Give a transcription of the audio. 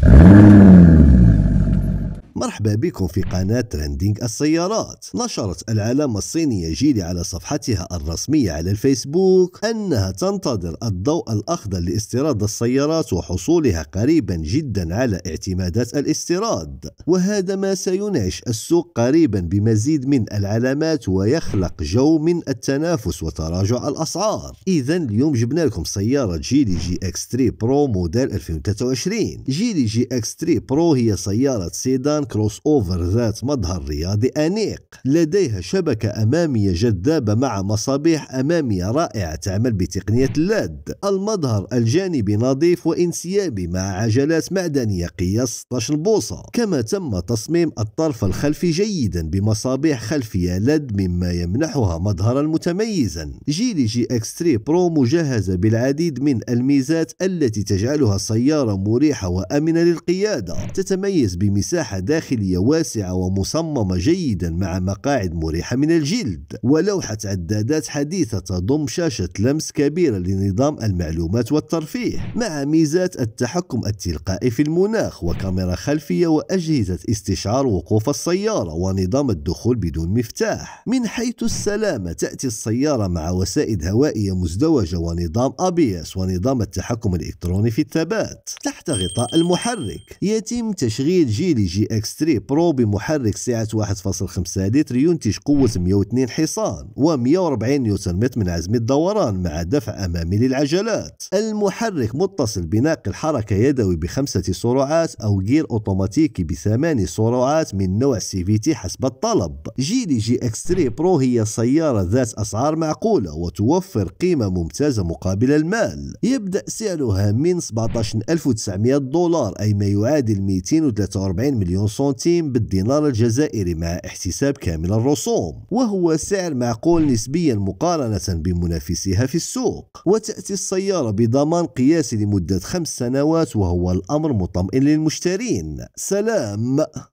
Mm-hmm. مرحبا بكم في قناة ترندينج السيارات نشرت العلامة الصينية جيلي على صفحتها الرسمية على الفيسبوك أنها تنتظر الضوء الأخضر لاستيراد السيارات وحصولها قريبا جدا على اعتمادات الاستيراد وهذا ما سينعش السوق قريبا بمزيد من العلامات ويخلق جو من التنافس وتراجع الأسعار إذا اليوم جبنا لكم سيارة جيلي جي اكس 3 برو موديل 2023 جيلي جي اكس 3 برو هي سيارة سيدان كروس أوفر ذات مظهر رياضي أنيق لديها شبكة أمامية جذابة مع مصابيح أمامية رائعة تعمل بتقنية اللاد المظهر الجانبي نظيف وانسيابي مع عجلات معدنية قياس 16 بوصة كما تم تصميم الطرف الخلفي جيدا بمصابيح خلفية لاد مما يمنحها مظهرا متميزا جيلي جي اكس 3 برو مجهزة بالعديد من الميزات التي تجعلها سيارة مريحة وآمنة للقيادة تتميز بمساحة داخلية داخلية واسعة ومصممة جيدا مع مقاعد مريحة من الجلد ولوحة عدادات حديثة تضم شاشة لمس كبيرة لنظام المعلومات والترفيه مع ميزات التحكم التلقائي في المناخ وكاميرا خلفية وأجهزة استشعار وقوف السيارة ونظام الدخول بدون مفتاح من حيث السلامة تأتي السيارة مع وسائد هوائية مزدوجة ونظام أبيس ونظام التحكم الإلكتروني في الثبات تحت غطاء المحرك يتم تشغيل جيلي جي اكس X3 برو بمحرك سعة 1.5 لتر ينتج قوة 102 حصان و140 نيوتن متر من عزم الدوران مع دفع أمامي للعجلات المحرك متصل بناقل حركة يدوي بخمسة سرعات أو جير أوتوماتيكي بثماني سرعات من نوع سي في تي حسب الطلب جيلي جي اكس 3 برو هي سيارة ذات أسعار معقولة وتوفر قيمة ممتازة مقابل المال يبدأ سعرها من 17900 دولار أي ما يعادل 243 مليون سنتيم بالدينار الجزائري مع احتساب كامل الرسوم وهو سعر معقول نسبيا مقارنة بمنافسيها في السوق وتأتي السيارة بضمان قياسي لمدة خمس سنوات وهو الأمر مطمئن للمشترين سلام